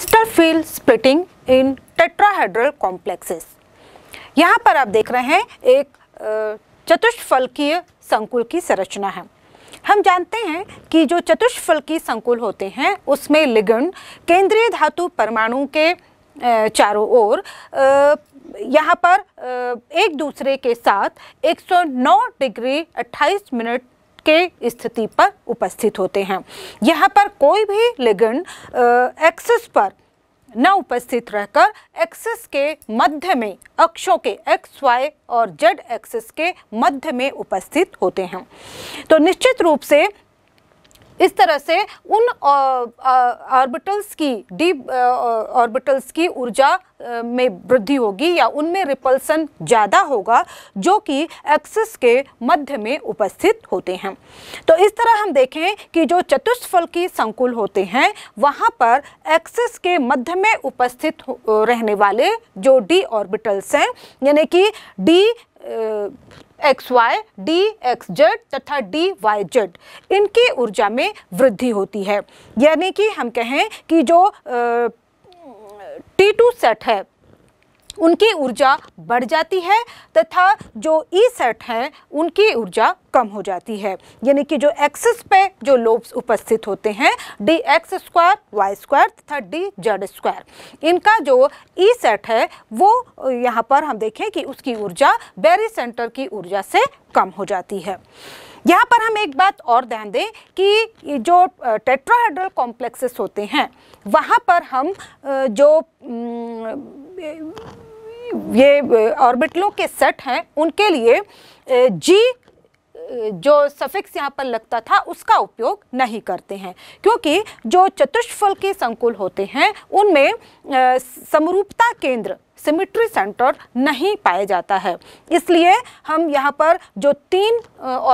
crystal field splitting in tetrahedral complexes यहाँ पर आप देख रहे हैं एक चतुष्फलकीय संकुल की संरचना है हम जानते हैं कि जो चतुष्फलकी संकुल होते हैं उसमें लिगन केंद्रीय धातु परमाणु के चारों ओर यहाँ पर एक दूसरे के साथ 109 डिग्री 28 मिनट के स्थिति पर उपस्थित होते हैं यहाँ पर कोई भी लिगेंड एक्सेस पर न उपस्थित रहकर एक्सेस के मध्य में अक्षों के एक्स वाई और जेड एक्सेस के मध्य में उपस्थित होते हैं तो निश्चित रूप से इस तरह से उन ऑर्बिटल्स की डीप ऑर्बिटल्स की ऊर्जा में वृद्धि होगी या उनमें रिपल्सन ज़्यादा होगा जो कि एक्सिस के मध्य में उपस्थित होते हैं तो इस तरह हम देखें कि जो की संकुल होते हैं वहाँ पर एक्सिस के मध्य में उपस्थित रहने वाले जो डी ऑर्बिटल्स हैं यानी कि D X Y D X Z तथा डी वाई जेड इनकी ऊर्जा में वृद्धि होती है यानी कि हम कहें कि जो टी टू सेट है उनकी ऊर्जा बढ़ जाती है तथा जो ई सेट हैं उनकी ऊर्जा कम हो जाती है यानी कि जो एक्सिस पे जो लोब्स उपस्थित होते हैं D X square Y square तथा डी जेड स्क्वायर इनका जो ई सेट है वो यहाँ पर हम देखें कि उसकी ऊर्जा बेरी सेंटर की ऊर्जा से कम हो जाती है यहाँ पर हम एक बात और ध्यान दें कि जो टेट्राहेड्रल कॉम्प्लेक्सेस होते हैं वहाँ पर हम जो ये ऑर्बिटलों के सेट हैं उनके लिए जी जो सफिक्स यहाँ पर लगता था उसका उपयोग नहीं करते हैं क्योंकि जो चतुष्फल के संकुल होते हैं उनमें समरूपता केंद्र सिमिट्री सेंटर नहीं पाया जाता है इसलिए हम यहाँ पर जो तीन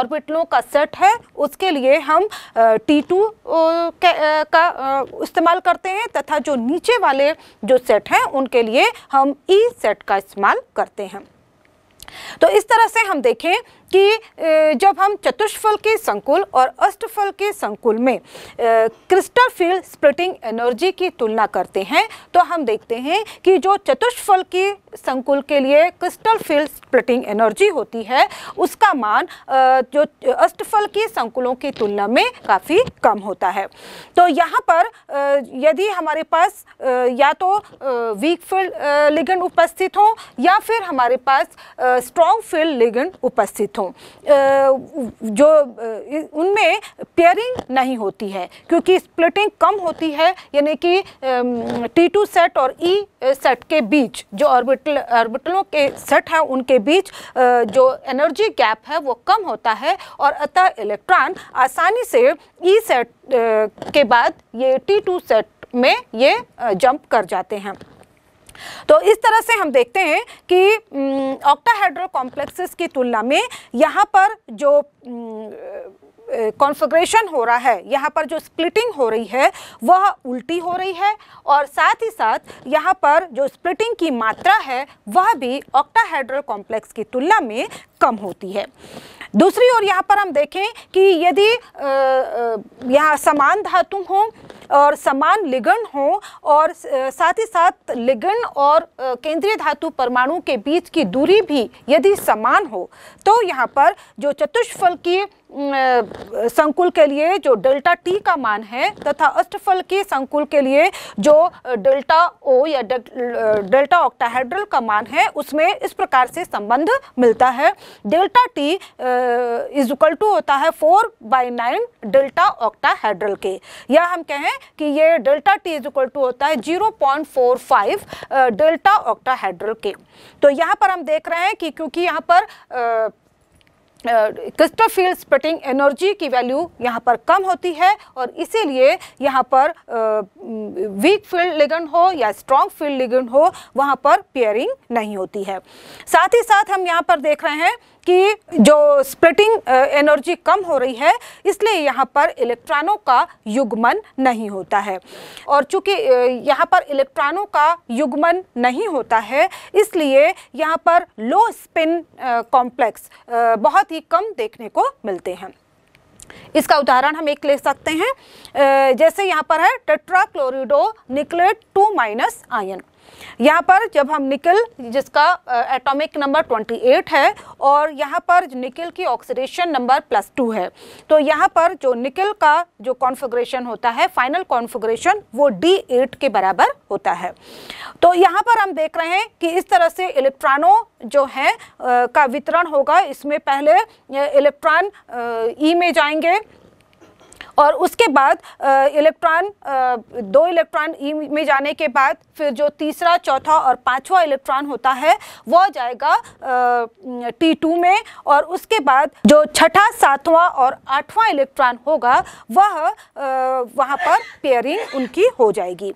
ऑर्बिटलों का सेट है उसके लिए हम टी टू का इस्तेमाल करते हैं तथा जो नीचे वाले जो सेट हैं उनके लिए हम ई e सेट का इस्तेमाल करते हैं तो इस तरह से हम देखें कि जब हम चतुष्फल के संकुल और अष्टफल के संकुल में क्रिस्टल फील्ड स्प्लिटिंग एनर्जी की तुलना करते हैं तो हम देखते हैं कि जो चतुष्फल के संकुल के लिए क्रिस्टल फील्ड स्प्लिटिंग एनर्जी होती है उसका मान जो अष्टफल के संकुलों की तुलना में काफ़ी कम होता है तो यहाँ पर यदि हमारे पास या तो वीक फील्ड लिगन उपस्थित हो या फिर हमारे पास स्ट्रॉन्ग फील्ड लिगन उपस्थित प्रभावित जो उनमें पेयरिंग नहीं होती है क्योंकि स्प्लिटिंग कम होती है यानी कि टी टू सेट और ई e सेट के बीच जो ऑर्बिटल ऑर्बिटलों के सेट हैं उनके बीच जो एनर्जी गैप है वो कम होता है और अतः इलेक्ट्रॉन आसानी से ई e सेट के बाद ये टी टू सेट में ये जंप कर जाते हैं तो इस तरह से हम देखते हैं कि ऑक्टाहाइड्रो कॉम्प्लेक्सेस की तुलना में यहाँ पर जो कॉन्फ़िगरेशन हो रहा है यहाँ पर जो स्प्लिटिंग हो रही है वह उल्टी हो रही है और साथ ही साथ यहाँ पर जो स्प्लिटिंग की मात्रा है वह भी ऑक्टाहाइड्रो कॉम्प्लेक्स की तुलना में कम होती है दूसरी ओर यहाँ पर हम देखें कि यदि यहाँ समान धातु हों और समान लिगन हो और साथ ही साथ लिगन और केंद्रीय धातु परमाणु के बीच की दूरी भी यदि समान हो तो यहाँ पर जो चतुष्फल की संकुल के लिए जो डेल्टा टी का मान है तथा अष्टफल के संकुल के लिए जो डेल्टा ओ या डेल्टा ऑक्टाहाइड्रल का मान है उसमें इस प्रकार से संबंध मिलता है delta T is equal to होता है four by nine delta octahedral के या हम कहें कि ये delta T is equal to होता है zero point four five delta octahedral के तो यहाँ पर हम देख रहे हैं कि क्योंकि यहाँ पर आ, क्रिस्टल फील्ड स्प्लिटिंग एनर्जी की वैल्यू यहाँ पर कम होती है और इसीलिए यहाँ पर वीक फील्ड लिगन हो या स्ट्रॉन्ग फील्ड लिगन हो वहाँ पर पेयरिंग नहीं होती है साथ ही साथ हम यहाँ पर देख रहे हैं की जो स्प्लिटिंग एनर्जी uh, कम हो रही है इसलिए यहाँ पर इलेक्ट्रॉनों का युग्मन नहीं होता है और चूँकि uh, यहाँ पर इलेक्ट्रॉनों का युग्मन नहीं होता है इसलिए यहाँ पर लो स्पिन कॉम्प्लेक्स बहुत ही कम देखने को मिलते हैं इसका उदाहरण हम एक ले सकते हैं uh, जैसे यहाँ पर है tetrachlorido nickelate two minus ion यहाँ पर जब हम निकल जिसका एटॉमिक नंबर 28 है और यहाँ पर निकल की ऑक्सीडेशन नंबर प्लस टू है तो यहाँ पर जो निकल का जो कॉन्फ़िगरेशन होता है फाइनल कॉन्फ़िगरेशन वो डी के बराबर होता है तो यहाँ पर हम देख रहे हैं कि इस तरह से इलेक्ट्रॉनों जो है आ, का वितरण होगा इसमें पहले इलेक्ट्रॉन ई e में जाएंगे और उसके बाद इलेक्ट्रॉन दो इलेक्ट्रॉन ई e में जाने के बाद फिर जो तीसरा चौथा और पांचवा इलेक्ट्रॉन होता है वह जाएगा टी टू में और उसके बाद जो छठा सातवां और आठवां इलेक्ट्रॉन होगा वह वहाँ पर पेयरिंग उनकी हो जाएगी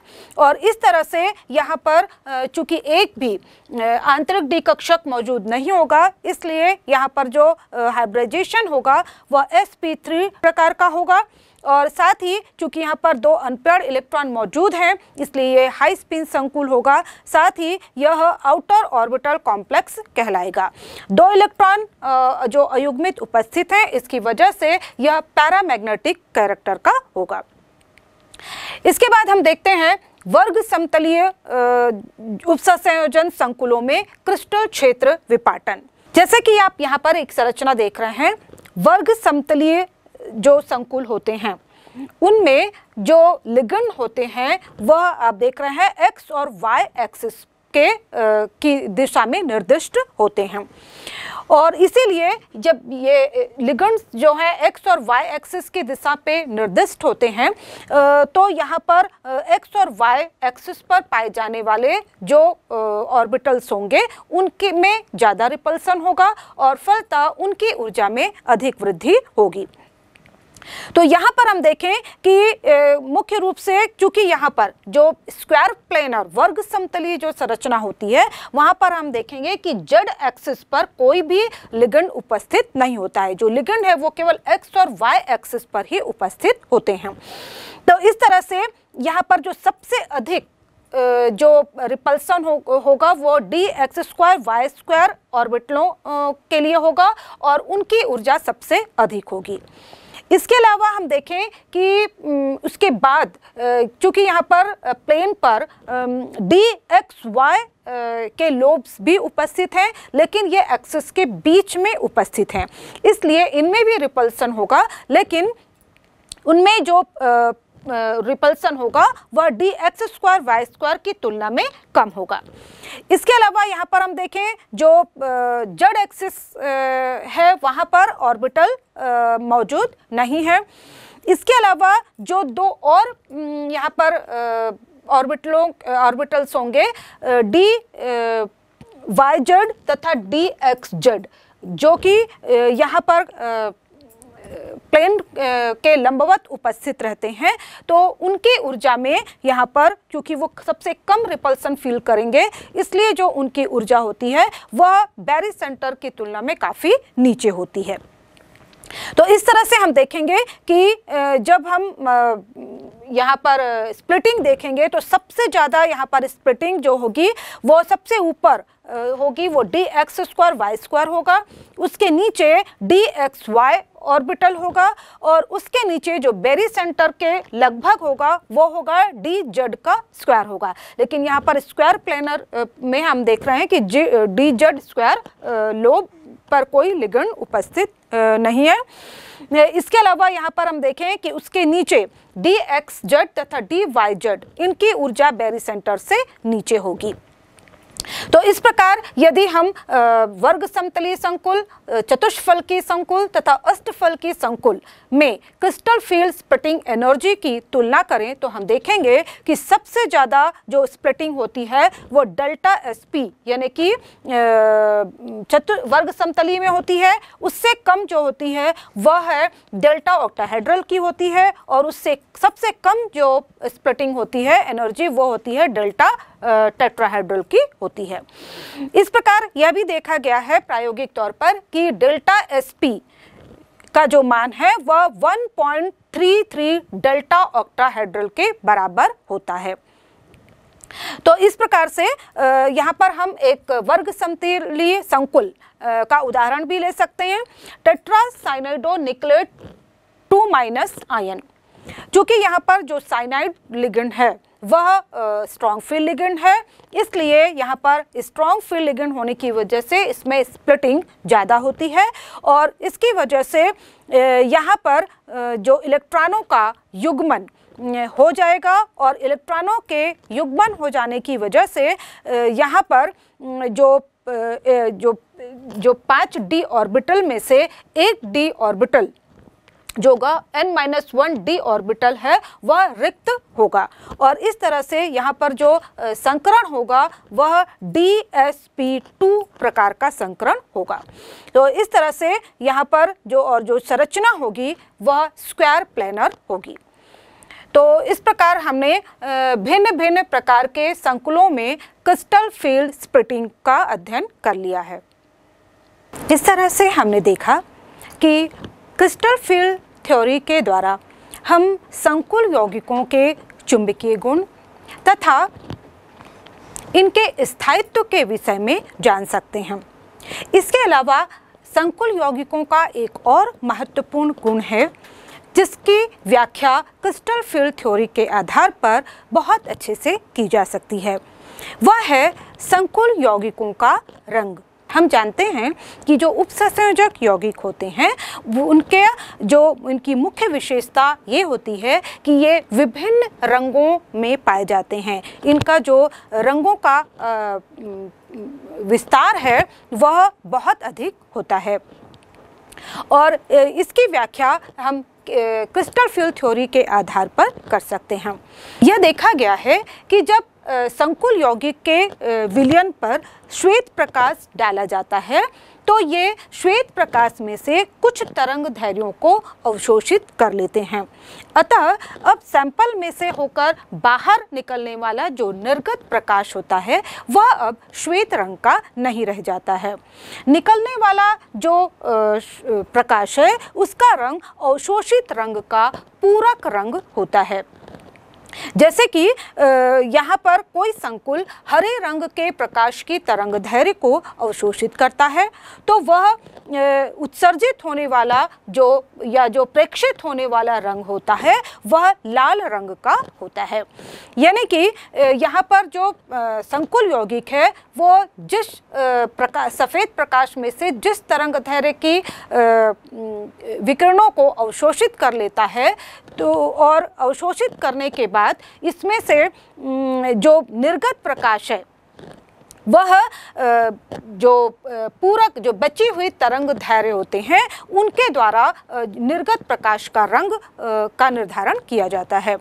और इस तरह से यहाँ पर चूंकि एक भी आंतरिक डिकक्षक मौजूद नहीं होगा इसलिए यहाँ पर जो हाइब्रिडाइजेशन होगा वह एस पी थ्री प्रकार का होगा और साथ ही चूंकि यहाँ पर दो अनपेड इलेक्ट्रॉन मौजूद हैं इसलिए ये हाई स्पिन संकुल होगा साथ ही यह आउटर ऑर्बिटल कॉम्प्लेक्स कहलाएगा दो इलेक्ट्रॉन जो अयुग्मित उपस्थित हैं इसकी वजह से यह पैरामैग्नेटिक कैरेक्टर का होगा इसके बाद हम देखते हैं वर्ग समतलीय उपसंयोजन संकुलों में क्रिस्टल क्षेत्र विपाटन जैसे कि आप यहाँ पर एक संरचना देख रहे हैं वर्ग समतलीय जो संकुल होते हैं उनमें जो लिगन होते हैं वह आप देख रहे हैं एक्स और वाई एक्सिस के आ, की दिशा में निर्दिष्ट होते हैं और इसीलिए जब ये लिगन जो हैं एक्स और वाई एक्सिस की दिशा पे निर्दिष्ट होते हैं तो यहाँ पर एक्स और वाई एक्सिस पर पाए जाने वाले जो ऑर्बिटल्स होंगे उनके में ज़्यादा रिपल्सन होगा और फलता उनकी ऊर्जा में अधिक वृद्धि होगी तो यहाँ पर हम देखें कि मुख्य रूप से क्योंकि यहाँ पर जो स्क्वायर प्लेनर वर्ग समतली जो संरचना होती है वहाँ पर हम देखेंगे कि जड एक्सिस पर कोई भी लिगंड उपस्थित नहीं होता है जो लिगंड है वो केवल एक्स और वाई एक्सिस पर ही उपस्थित होते हैं तो इस तरह से यहाँ पर जो सबसे अधिक जो रिपल्सन हो, होगा वो D X square Y square ऑर्बिटलों के लिए होगा और उनकी ऊर्जा सबसे अधिक होगी इसके अलावा हम देखें कि उसके बाद चूँकि यहाँ पर प्लेन पर डी एक्स वाई के लोब्स भी उपस्थित हैं लेकिन ये एक्सेस के बीच में उपस्थित हैं इसलिए इनमें भी रिपल्सन होगा लेकिन उनमें जो रिपल्सन होगा वह D X square Y square की तुलना में कम होगा इसके अलावा यहाँ पर हम देखें जो जड एक्सिस है वहाँ पर ऑर्बिटल मौजूद नहीं है इसके अलावा जो दो और यहाँ पर ऑर्बिटलों ऑर्बिटल्स होंगे डी वाई जेड तथा डी एक्स जेड जो कि यहाँ पर प्लेन के लंबवत उपस्थित रहते हैं तो उनके ऊर्जा में यहाँ पर क्योंकि वो सबसे कम रिपल्सन फील करेंगे इसलिए जो उनकी ऊर्जा होती है वह बैरिस सेंटर की तुलना में काफ़ी नीचे होती है तो इस तरह से हम देखेंगे कि जब हम यहाँ पर स्प्लिटिंग देखेंगे तो सबसे ज़्यादा यहाँ पर स्प्लिटिंग जो होगी वो सबसे ऊपर होगी वो D X square Y square होगा उसके नीचे डी एक्स वाई ऑर्बिटल होगा और उसके नीचे जो बेरी सेंटर के लगभग होगा वो होगा डी जड का स्क्वायर होगा लेकिन यहाँ पर स्क्वायर प्लेनर में हम देख रहे हैं कि जी डी जड स्क्वायर लोब पर कोई लिगंड उपस्थित नहीं है इसके अलावा यहाँ पर हम देखें कि उसके नीचे डी एक्स जेड तथा डी वाई जेड इनकी ऊर्जा बेरी सेंटर से नीचे होगी तो इस प्रकार यदि हम वर्ग समतली संकुल चतुष्फल की संकुल तथा अष्टफल की संकुल में क्रिस्टल फील्ड स्प्लिटिंग एनर्जी की तुलना करें तो हम देखेंगे कि सबसे ज़्यादा जो स्प्लिटिंग होती है वो डेल्टा एस पी यानी कि चतु वर्ग समतली में होती है उससे कम जो होती है वह है डेल्टा ऑक्टाहेड्रल की होती है और उससे सबसे कम जो स्प्लिटिंग होती है एनर्जी वो होती है डेल्टा टेट्राहाइड्रल की होती है इस प्रकार यह भी देखा गया है प्रायोगिक तौर पर कि डेल्टा एसपी का जो मान है वह 1.33 डेल्टा ऑक्टाहाइड्रल के बराबर होता है तो इस प्रकार से यहाँ पर हम एक वर्ग समतीलीय संकुल का उदाहरण भी ले सकते हैं निकलेट टू माइनस आयन चूँकि यहाँ पर जो साइनाइड लिगेंड है वह स्ट्रॉन्ग फील्ड लिगेंड है इसलिए यहाँ पर स्ट्रॉन्ग फील्ड लिगेंड होने की वजह से इसमें स्प्लिटिंग ज़्यादा होती है और इसकी वजह से यहाँ पर जो इलेक्ट्रॉनों का युग्मन हो जाएगा और इलेक्ट्रॉनों के युग्मन हो जाने की वजह से यहाँ पर जो जो जो पाँच डी ऑर्बिटल में से एक डी ऑर्बिटल जो होगा N minus one D orbital है वह रिक्त होगा और इस तरह से यहाँ पर जो संकरण होगा वह डी एस पी टू प्रकार का संकरण होगा तो इस तरह से यहाँ पर जो और जो संरचना होगी वह स्क्वायर प्लानर होगी तो इस प्रकार हमने भिन्न भिन्न प्रकार के संकुलों में क्रिस्टल फील्ड स्प्लिटिंग का अध्ययन कर लिया है इस तरह से हमने देखा कि क्रिस्टल फील्ड थ्योरी के द्वारा हम संकुल यौगिकों के चुंबकीय गुण तथा इनके स्थायित्व के विषय में जान सकते हैं इसके अलावा संकुल यौगिकों का एक और महत्वपूर्ण गुण है जिसकी व्याख्या क्रिस्टल फील्ड थ्योरी के आधार पर बहुत अच्छे से की जा सकती है वह है संकुल यौगिकों का रंग हम जानते हैं कि जो उपसंयोजक यौगिक होते हैं वो उनके जो उनकी मुख्य विशेषता ये होती है कि ये विभिन्न रंगों में पाए जाते हैं इनका जो रंगों का विस्तार है वह बहुत अधिक होता है और इसकी व्याख्या हम क्रिस्टल फ्यूल थ्योरी के आधार पर कर सकते हैं यह देखा गया है कि जब संकुल यौगिक के विलयन पर श्वेत प्रकाश डाला जाता है तो ये श्वेत प्रकाश में से कुछ तरंग धैर्यों को अवशोषित कर लेते हैं अतः अब सैंपल में से होकर बाहर निकलने वाला जो निर्गत प्रकाश होता है वह अब श्वेत रंग का नहीं रह जाता है निकलने वाला जो प्रकाश है उसका रंग अवशोषित रंग का पूरक रंग होता है जैसे कि यहाँ पर कोई संकुल हरे रंग के प्रकाश की तरंग धैर्य को अवशोषित करता है तो वह उत्सर्जित होने वाला जो या जो प्रेक्षित होने वाला रंग होता है वह लाल रंग का होता है यानी कि यहाँ पर जो संकुल यौगिक है वो जिस प्रकाश सफ़ेद प्रकाश में से जिस तरंग धैर्य की विकिरणों को अवशोषित कर लेता है तो और अवशोषित करने के बाद बाद इसमें से जो निर्गत प्रकाश है वह जो पूरक जो बची हुई तरंग धैर्य होते हैं उनके द्वारा निर्गत प्रकाश का रंग का निर्धारण किया जाता है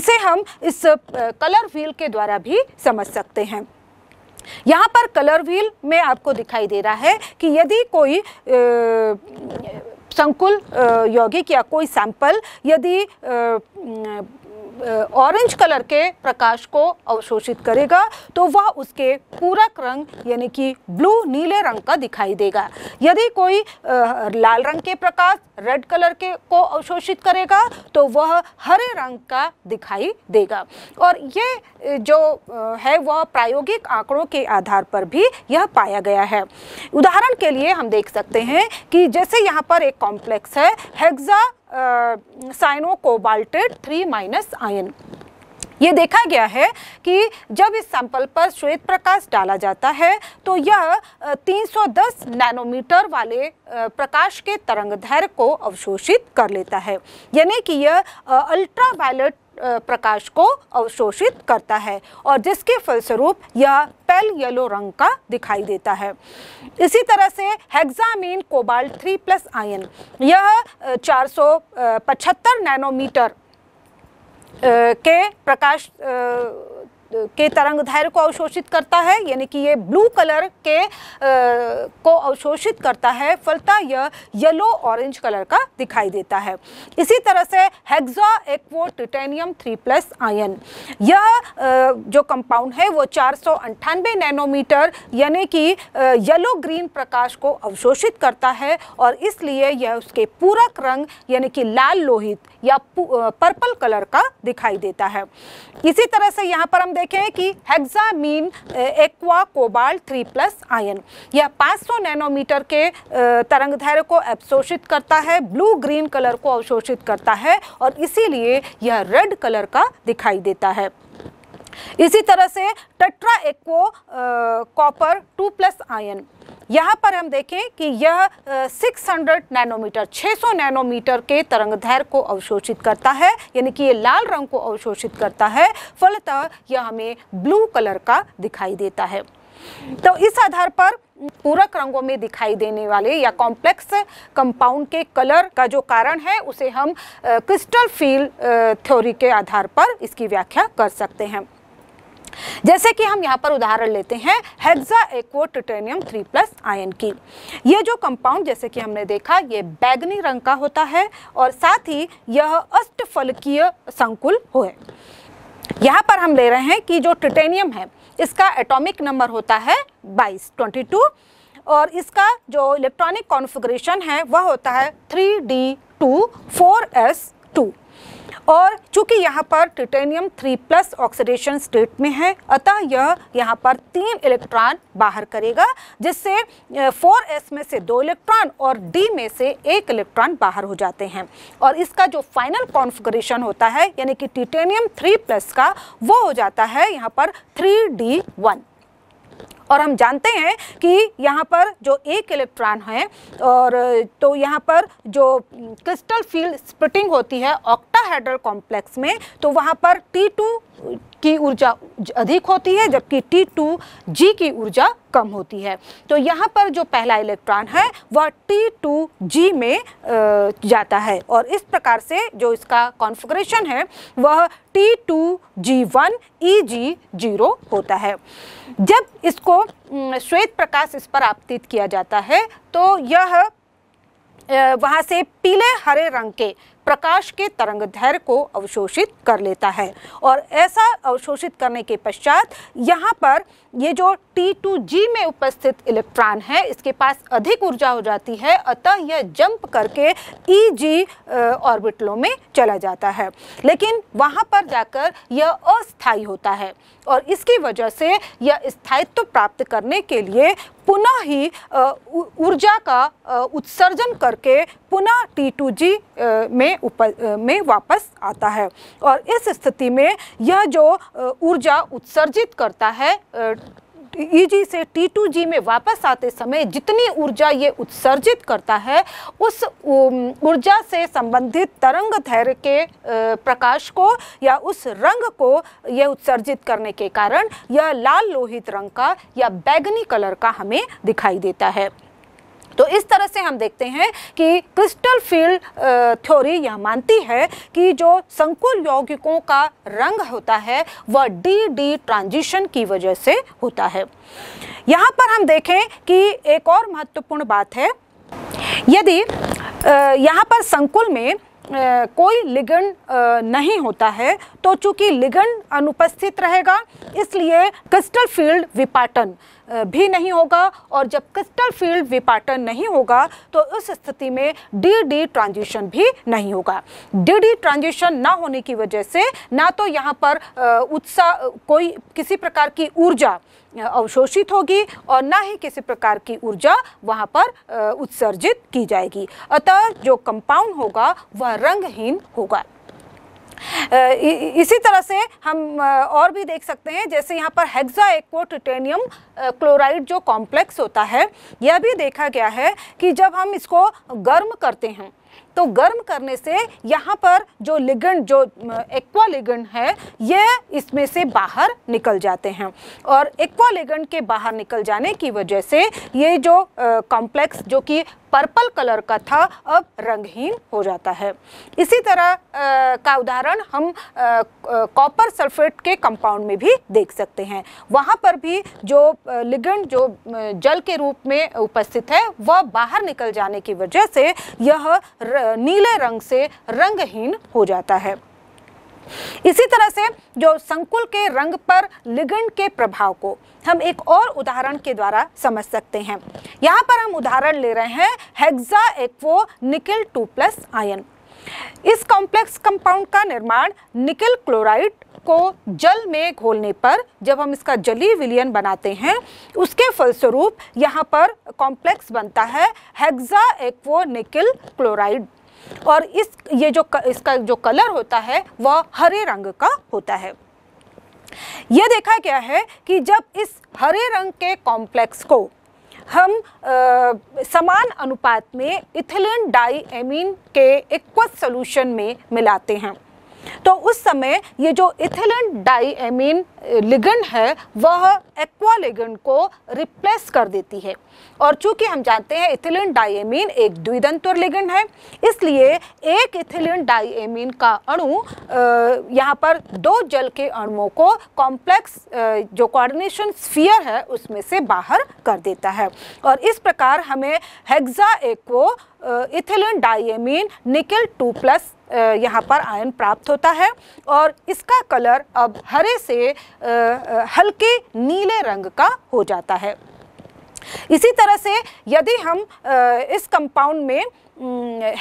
इसे हम इस कलर व्हील के द्वारा भी समझ सकते हैं यहाँ पर कलर व्हील में आपको दिखाई दे रहा है कि यदि कोई संकुल यौगिक या कोई सैंपल यदि ऑरेंज कलर के प्रकाश को अवशोषित करेगा तो वह उसके पूरक रंग यानी कि ब्लू नीले रंग का दिखाई देगा यदि कोई लाल रंग के प्रकाश रेड कलर के को अवशोषित करेगा तो वह हरे रंग का दिखाई देगा और ये जो है वह प्रायोगिक आंकड़ों के आधार पर भी यह पाया गया है उदाहरण के लिए हम देख सकते हैं कि जैसे यहाँ पर एक कॉम्प्लेक्स है hexa cyano cobaltate three minus ion ये देखा गया है कि जब इस सैंपल पर श्वेत प्रकाश डाला जाता है तो यह 310 नैनोमीटर वाले प्रकाश के तरंग को अवशोषित कर लेता है यानी कि यह अल्ट्रा प्रकाश को अवशोषित करता है और जिसके फलस्वरूप यह पेल येलो रंग का दिखाई देता है इसी तरह से hexammine cobalt three plus ion यह 475 नैनोमीटर के प्रकाश के तरंग धैर्य को अवशोषित करता है यानी कि ये ब्लू कलर के आ, को अवशोषित करता है फलता यह येलो ऑरेंज कलर का दिखाई देता है इसी तरह से hexa aquo titanium three plus ion यह आ, जो कंपाउंड है वो चार सौ नैनोमीटर यानी कि येलो ग्रीन प्रकाश को अवशोषित करता है और इसलिए यह उसके पूरक रंग यानी कि लाल लोहित या पर्पल कलर का दिखाई देता है इसी तरह से यहाँ पर हम देखें कि hexammine aqua cobalt three plus ion यह 500 नैनोमीटर के तरंग धैर्य को अवशोषित करता है ब्लू ग्रीन कलर को अवशोषित करता है और इसीलिए यह रेड कलर का दिखाई देता है इसी तरह से tetra aquo copper two plus ion यहाँ पर हम देखें कि यह 600 नैनोमीटर 600 नैनोमीटर के तरंग धैर्य को अवशोषित करता है यानी कि ये लाल रंग को अवशोषित करता है फलतः यह हमें ब्लू कलर का दिखाई देता है तो इस आधार पर पूरक रंगों में दिखाई देने वाले या कॉम्प्लेक्स कंपाउंड के कलर का जो कारण है उसे हम क्रिस्टल फील थ्योरी के आधार पर इसकी व्याख्या कर सकते हैं जैसे कि हम यहाँ पर उदाहरण लेते हैं hexa aquo titanium three plus ion की ये जो कंपाउंड जैसे कि हमने देखा ये बैगनी रंग का होता है और साथ ही यह अष्टफलकीय संकुल हो है यहाँ पर हम ले रहे हैं कि जो टिटेनियम है इसका एटॉमिक नंबर होता है 22 22 और इसका जो इलेक्ट्रॉनिक कॉन्फ़िगरेशन है वह होता है एस टू और चूंकि यहाँ पर titanium three plus oxidation state में है अतः यह यहाँ पर तीन इलेक्ट्रॉन बाहर करेगा जिससे फोर एस में से दो इलेक्ट्रॉन और डी में से एक इलेक्ट्रॉन बाहर हो जाते हैं और इसका जो फाइनल कॉन्फ़िगरेशन होता है यानी कि टिटेनियम थ्री प्लस का वो हो जाता है यहाँ पर थ्री डी वन और हम जानते हैं कि यहाँ पर जो एक इलेक्ट्रॉन है और तो यहाँ पर जो क्रिस्टल फील्ड स्प्लिटिंग होती है ऑक्टाहेड्रल कॉम्प्लेक्स में तो वहाँ पर टी टू की ऊर्जा अधिक होती है जबकि टी टू जी की ऊर्जा कम होती है तो यहाँ पर जो पहला इलेक्ट्रॉन है वह टी टू जी में जाता है और इस प्रकार से जो इसका कॉन्फ़िगरेशन है वह T two G one E G zero होता है जब इसको श्वेत प्रकाश इस पर आपतित किया जाता है तो यह वहाँ से पीले हरे रंग के प्रकाश के तरंग धैर्य को अवशोषित कर लेता है और ऐसा अवशोषित करने के पश्चात यहाँ पर ये जो टी टू जी में उपस्थित इलेक्ट्रॉन है इसके पास अधिक ऊर्जा हो जाती है अतः यह जंप करके ई e जी ऑर्बिटलों में चला जाता है लेकिन वहाँ पर जाकर यह अस्थायी होता है और इसकी वजह से यह स्थायित्व प्राप्त करने के लिए पुनः ही ऊर्जा का उत्सर्जन करके पुनः टी टू जी में उप में वापस आता है और इस स्थिति में यह जो ऊर्जा उत्सर्जित करता है ईजी से टी टू जी में वापस आते समय जितनी ऊर्जा ये उत्सर्जित करता है उस ऊर्जा से संबंधित तरंग धैर्य के प्रकाश को या उस रंग को यह उत्सर्जित करने के कारण यह लाल लोहित रंग का या बैगनी कलर का हमें दिखाई देता है तो इस तरह से हम देखते हैं कि क्रिस्टल फील्ड थ्योरी यह मानती है कि जो संकुल यौगिकों का रंग होता है वह डी डी ट्रांजिशन की वजह से होता है यहाँ पर हम देखें कि एक और महत्वपूर्ण बात है यदि यहाँ पर संकुल में कोई लिगन नहीं होता है तो चूंकि लिगन अनुपस्थित रहेगा इसलिए क्रिस्टल फील्ड विपाटन भी नहीं होगा और जब क्रिस्टल फील्ड विपाटन नहीं होगा तो उस स्थिति में डी डी ट्रांजिशन भी नहीं होगा डी डी ट्रांजिशन ना होने की वजह से ना तो यहाँ पर उत्साह कोई किसी प्रकार की ऊर्जा अवशोषित होगी और ना ही किसी प्रकार की ऊर्जा वहाँ पर उत्सर्जित की जाएगी अतः जो कंपाउंड होगा वह रंगहीन होगा इसी तरह से हम और भी देख सकते हैं जैसे यहाँ पर हेक्सा टिटेनियम क्लोराइड जो कॉम्प्लेक्स होता है यह भी देखा गया है कि जब हम इसको गर्म करते हैं तो गर्म करने से यहाँ पर जो लिगन जो एक्वा लिगन है ये इसमें से बाहर निकल जाते हैं और एक्वा लिगन के बाहर निकल जाने की वजह से ये जो कॉम्प्लेक्स जो कि पर्पल कलर का था अब रंगहीन हो जाता है इसी तरह आ, का उदाहरण हम कॉपर सल्फेट के कंपाउंड में भी देख सकते हैं वहाँ पर भी जो लिगेंड जो जल के रूप में उपस्थित है वह बाहर निकल जाने की वजह से यह नीले रंग से रंगहीन हो जाता है इसी तरह से जो संकुल के रंग पर लिगंड के प्रभाव को हम एक और उदाहरण के द्वारा समझ सकते हैं यहाँ पर हम उदाहरण ले रहे हैं hexa aquo nickel two plus ion इस कॉम्प्लेक्स कंपाउंड का निर्माण निकल क्लोराइड को जल में घोलने पर जब हम इसका जली विलियन बनाते हैं उसके फलस्वरूप यहाँ पर कॉम्प्लेक्स बनता है हेक्सा एक्वो निकल क्लोराइड और इस ये जो इसका जो कलर होता है वह हरे रंग का होता है यह देखा गया है कि जब इस हरे रंग के कॉम्प्लेक्स को हम आ, समान अनुपात में इथिलीन डाई एमीन के एक्वस सोल्यूशन में मिलाते हैं तो उस समय ये जो इथिलन डाईमीन लिगन है वह एक्वा को रिप्लेस कर देती है और चूंकि हम जानते हैं इथिलन डाईमीन एक द्विदंतुर लिगन है इसलिए एक इथिलन डाईमीन का अणु यहाँ पर दो जल के अणुओं को कॉम्प्लेक्स जो कोऑर्डिनेशन स्फीयर है उसमें से बाहर कर देता है और इस प्रकार हमें hexa aquo ethylene diamine nickel two plus यहाँ पर आयन प्राप्त होता है और इसका कलर अब हरे से हल्के नीले रंग का हो जाता है इसी तरह से यदि हम इस कंपाउंड में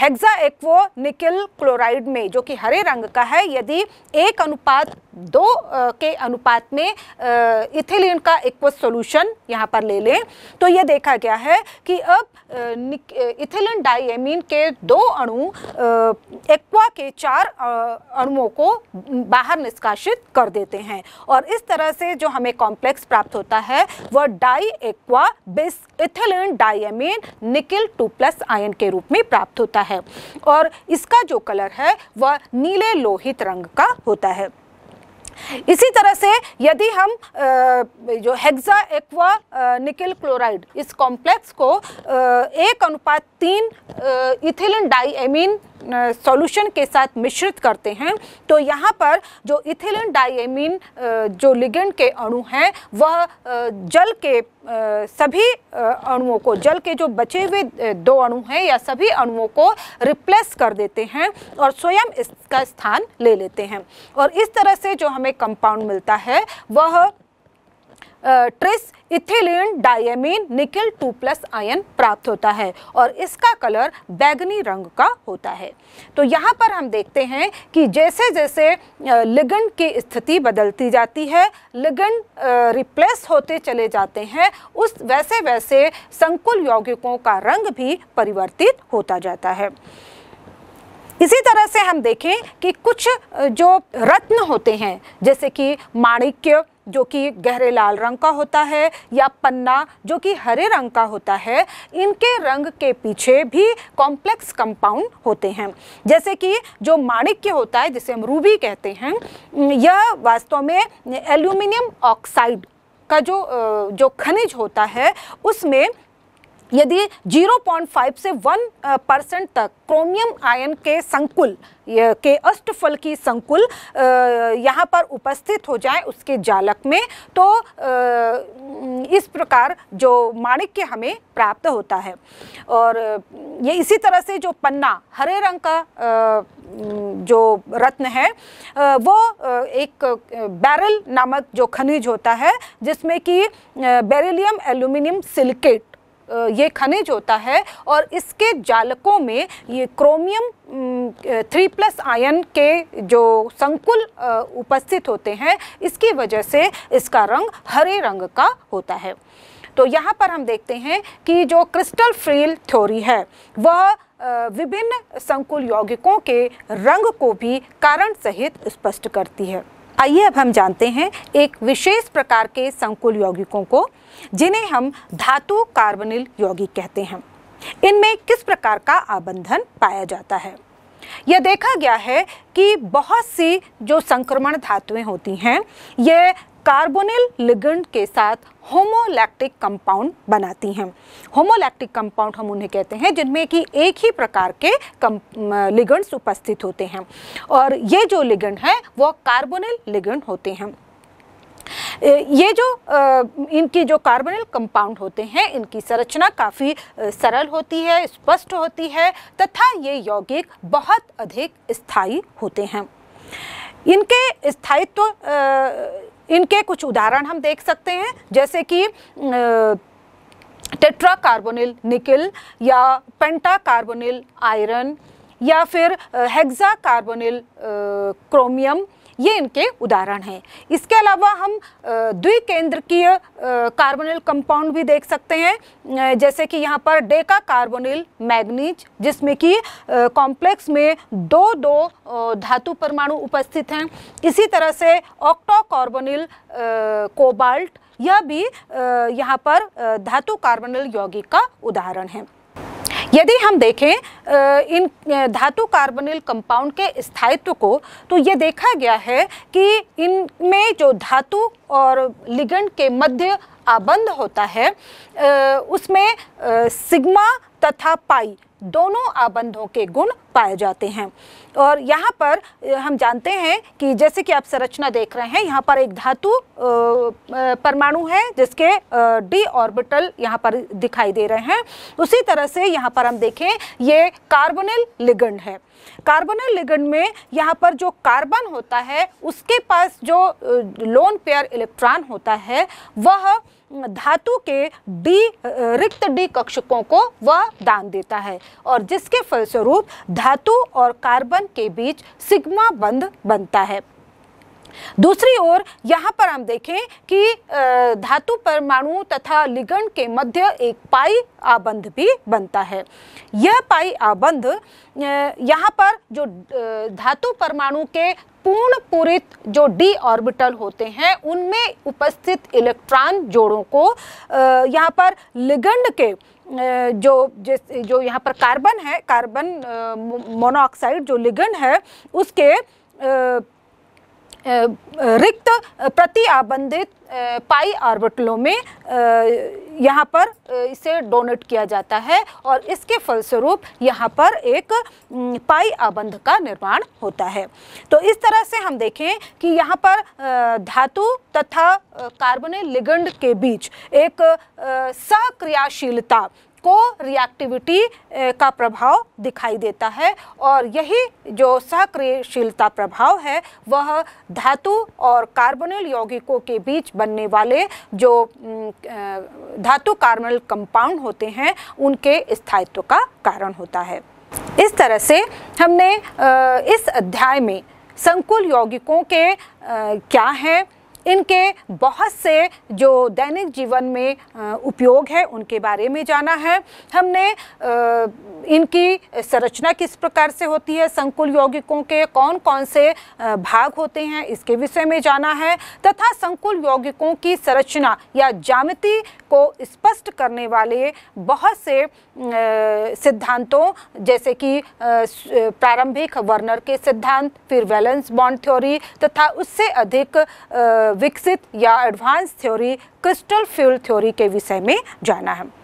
हेक्सा एक्वो निकल क्लोराइड में जो कि हरे रंग का है यदि एक अनुपात दो के अनुपात में इथिलीन का एक्व सॉल्यूशन यहाँ पर ले लें तो ये देखा गया है कि अब इथिलीन डाइएमीन के दो अणु एक्वा के चार अणुओं को बाहर निष्कासित कर देते हैं और इस तरह से जो हमें कॉम्प्लेक्स प्राप्त होता है वह di aqua bis ethylene diamine nickel two plus ion के रूप में प्राप्त होता है और इसका जो कलर है वह नीले लोहित रंग का होता है इसी तरह से यदि हम जो हेक्सा एक्वा निकल क्लोराइड इस कॉम्प्लेक्स को एक अनुपात तीन इथिलिन डाईमीन सॉल्यूशन के साथ मिश्रित करते हैं तो यहाँ पर जो इथिलन डाइमिन जो लिगेंड के अणु हैं वह जल के सभी अणुओं को जल के जो बचे हुए दो अणु हैं या सभी अणुओं को रिप्लेस कर देते हैं और स्वयं इसका स्थान ले लेते हैं और इस तरह से जो हमें कंपाउंड मिलता है वह tris ethylene diamine nickel two plus ion प्राप्त होता है और इसका कलर बैगनी रंग का होता है तो यहाँ पर हम देखते हैं कि जैसे जैसे लिगन की स्थिति बदलती जाती है लिगन रिप्लेस होते चले जाते हैं उस वैसे वैसे संकुल यौगिकों का रंग भी परिवर्तित होता जाता है इसी तरह से हम देखें कि कुछ जो रत्न होते हैं जैसे कि माणिक्य जो कि गहरे लाल रंग का होता है या पन्ना जो कि हरे रंग का होता है इनके रंग के पीछे भी कॉम्प्लेक्स कंपाउंड होते हैं जैसे कि जो माणिक्य होता है जिसे हम रूबी कहते हैं यह वास्तव में एल्यूमिनियम ऑक्साइड का जो जो खनिज होता है उसमें यदि 0.5 से 1 परसेंट तक क्रोमियम आयन के संकुल के अष्टफल की संकुल यहाँ पर उपस्थित हो जाए उसके जालक में तो इस प्रकार जो माणिक्य हमें प्राप्त होता है और ये इसी तरह से जो पन्ना हरे रंग का जो रत्न है वो एक बैरल नामक जो खनिज होता है जिसमें कि बेरिलियम एल्यूमिनियम सिलिकेट ये खनिज होता है और इसके जालकों में ये क्रोमियम थ्री प्लस आयन के जो संकुल उपस्थित होते हैं इसकी वजह से इसका रंग हरे रंग का होता है तो यहाँ पर हम देखते हैं कि जो क्रिस्टल फ्रील थ्योरी है वह विभिन्न संकुल यौगिकों के रंग को भी कारण सहित स्पष्ट करती है आइए अब हम जानते हैं एक विशेष प्रकार के संकुल यौगिकों को जिन्हें हम धातु कार्बनिल यौगिक कहते हैं इनमें किस प्रकार का आबंधन पाया जाता है यह देखा गया है कि बहुत सी जो संक्रमण धातुएं होती हैं ये कार्बोनिल लिगंड के साथ होमोलैक्टिक कंपाउंड बनाती हैं होमोलैक्टिक कंपाउंड हम उन्हें कहते हैं जिनमें कि एक ही प्रकार के लिगंड्स उपस्थित होते हैं और ये जो लिगंड हैं वो कार्बोनिल लिगंड होते हैं ये जो इनकी जो कार्बोनिल कंपाउंड होते हैं इनकी संरचना काफ़ी सरल होती है स्पष्ट होती है तथा ये यौगिक बहुत अधिक स्थायी होते हैं इनके स्थायित्व इनके कुछ उदाहरण हम देख सकते हैं जैसे कि टेट्रा कार्बोनिल निकल या पेंटा कार्बोनिल आयरन या फिर हेक्सा कार्बोनिल क्रोमियम ये इनके उदाहरण हैं इसके अलावा हम द्विकेंद्रकीय कार्बोनिल कंपाउंड भी देख सकते हैं जैसे कि यहाँ पर डेका कार्बोनिल मैग्नीज जिसमें कि कॉम्प्लेक्स में दो दो धातु परमाणु उपस्थित हैं इसी तरह से ऑक्टो कार्बोनिल कोबाल्ट यह भी यहाँ पर धातु कार्बोनिल यौगिक का उदाहरण है यदि हम देखें इन धातु कार्बनिल कंपाउंड के स्थायित्व को तो ये देखा गया है कि इनमें जो धातु और लिगंड के मध्य आबंध होता है उसमें सिग्मा तथा पाई दोनों आबंधों के गुण पाए जाते हैं और यहाँ पर हम जानते हैं कि जैसे कि आप संरचना देख रहे हैं यहाँ पर एक धातु परमाणु है जिसके डी ऑर्बिटल यहाँ पर दिखाई दे रहे हैं उसी तरह से यहाँ पर हम देखें ये कार्बोनिल लिगंड है कार्बोनिल लिगंड में यहाँ पर जो कार्बन होता है उसके पास जो लोन पेयर इलेक्ट्रॉन होता है वह धातु के डी रिक्त डी कक्षकों को वह दान देता है और जिसके फलस्वरूप धातु और कार्बन के बीच सिग्मा बंध बनता है दूसरी ओर यहाँ पर हम देखें कि धातु परमाणु तथा लिगन के मध्य एक पाई आबंध भी बनता है यह पाई आबंध यहाँ पर जो धातु परमाणु के पूर्ण पूरित जो डी ऑर्बिटल होते हैं उनमें उपस्थित इलेक्ट्रॉन जोड़ों को यहाँ पर लिगंड के जो जिस जो यहाँ पर कार्बन है कार्बन मोनोऑक्साइड जो लिगंड है उसके रिक्त प्रति आबंधित पाई आर्बिटलों में यहाँ पर इसे डोनेट किया जाता है और इसके फलस्वरूप यहाँ पर एक पाई आबंध का निर्माण होता है तो इस तरह से हम देखें कि यहाँ पर धातु तथा कार्बन लिगंड के बीच एक सक्रियाशीलता को रिएक्टिविटी का प्रभाव दिखाई देता है और यही जो सहक्रियशीलता प्रभाव है वह धातु और कार्बोनिल यौगिकों के बीच बनने वाले जो धातु कार्बोनिल कंपाउंड होते हैं उनके स्थायित्व का कारण होता है इस तरह से हमने इस अध्याय में संकुल यौगिकों के क्या हैं इनके बहुत से जो दैनिक जीवन में उपयोग है उनके बारे में जाना है हमने इनकी संरचना किस प्रकार से होती है संकुल यौगिकों के कौन कौन से भाग होते हैं इसके विषय में जाना है तथा संकुल यौगिकों की संरचना या जामिति को स्पष्ट करने वाले बहुत से सिद्धांतों जैसे कि प्रारंभिक वर्नर के सिद्धांत फिर वैलेंस बॉन्ड थ्योरी तथा उससे अधिक विकसित या advance theory crystal field theory के विषय में जाना है